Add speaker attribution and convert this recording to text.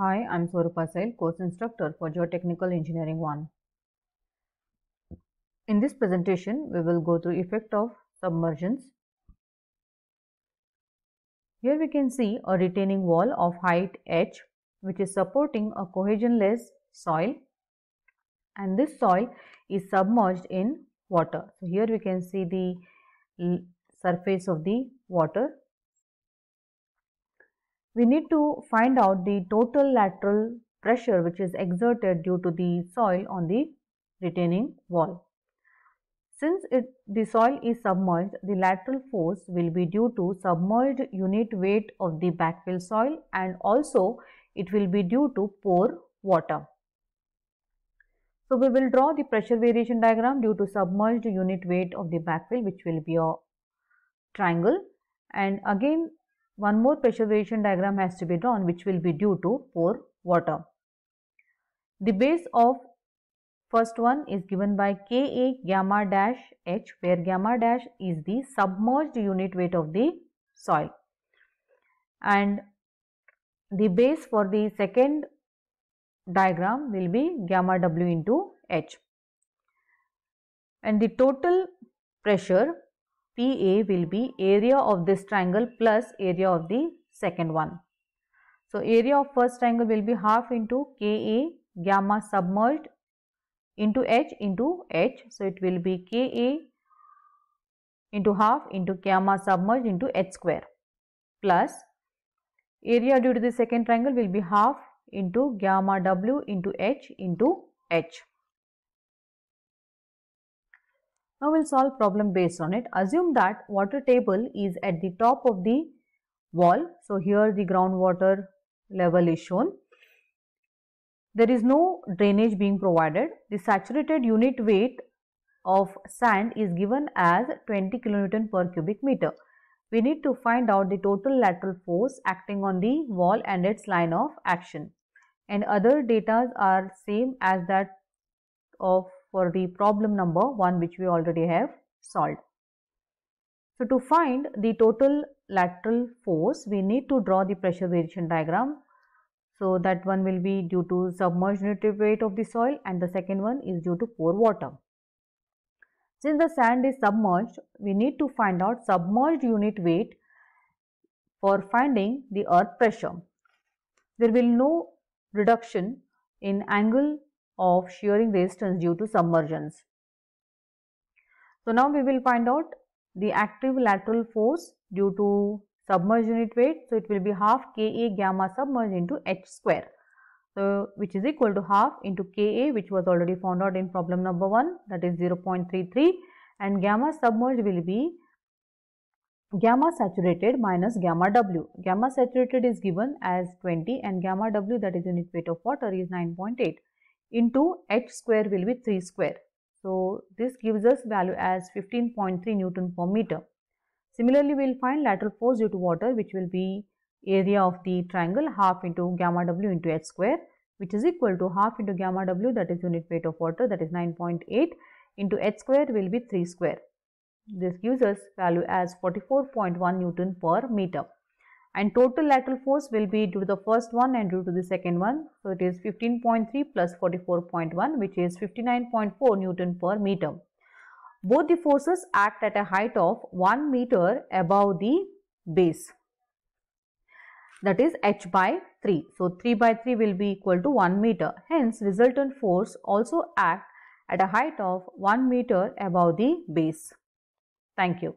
Speaker 1: Hi, I'm Swarupa Sail, course instructor for Geotechnical Engineering 1. In this presentation, we will go through effect of submergence. Here we can see a retaining wall of height h which is supporting a cohesionless soil and this soil is submerged in water. So, here we can see the surface of the water we need to find out the total lateral pressure which is exerted due to the soil on the retaining wall. Since it, the soil is submerged, the lateral force will be due to submerged unit weight of the backfill soil and also it will be due to pore water. So, we will draw the pressure variation diagram due to submerged unit weight of the backfill which will be a triangle and again one more pressure variation diagram has to be drawn which will be due to poor water. The base of first one is given by Ka gamma dash H where gamma dash is the submerged unit weight of the soil and the base for the second diagram will be gamma W into H and the total pressure PA will be area of this triangle plus area of the second one. So, area of first triangle will be half into KA gamma submerged into H into H. So, it will be KA into half into gamma submerged into H square plus area due to the second triangle will be half into gamma W into H into H. Now we'll solve problem based on it. Assume that water table is at the top of the wall. So here the groundwater level is shown. There is no drainage being provided. The saturated unit weight of sand is given as 20 kilonewton per cubic meter. We need to find out the total lateral force acting on the wall and its line of action. And other data are same as that of for the problem number 1 which we already have solved. So, to find the total lateral force, we need to draw the pressure variation diagram. So, that one will be due to submerged nutritive weight of the soil and the second one is due to pore water. Since the sand is submerged, we need to find out submerged unit weight for finding the earth pressure. There will no reduction in angle of shearing resistance due to submergence. So, now we will find out the active lateral force due to submerged unit weight. So, it will be half Ka gamma submerged into h square. So, which is equal to half into Ka which was already found out in problem number 1 that is 0.33 and gamma submerged will be gamma saturated minus gamma W. Gamma saturated is given as 20 and gamma W that is unit weight of water is 9.8 into h square will be 3 square. So, this gives us value as 15.3 Newton per meter. Similarly, we will find lateral force due to water which will be area of the triangle half into gamma w into h square which is equal to half into gamma w that is unit weight of water that is 9.8 into h square will be 3 square. This gives us value as 44.1 Newton per meter and total lateral force will be due to the first one and due to the second one. So, it is 15.3 plus 44.1 which is 59.4 Newton per meter. Both the forces act at a height of 1 meter above the base that is h by 3. So, 3 by 3 will be equal to 1 meter. Hence, resultant force also act at a height of 1 meter above the base. Thank you.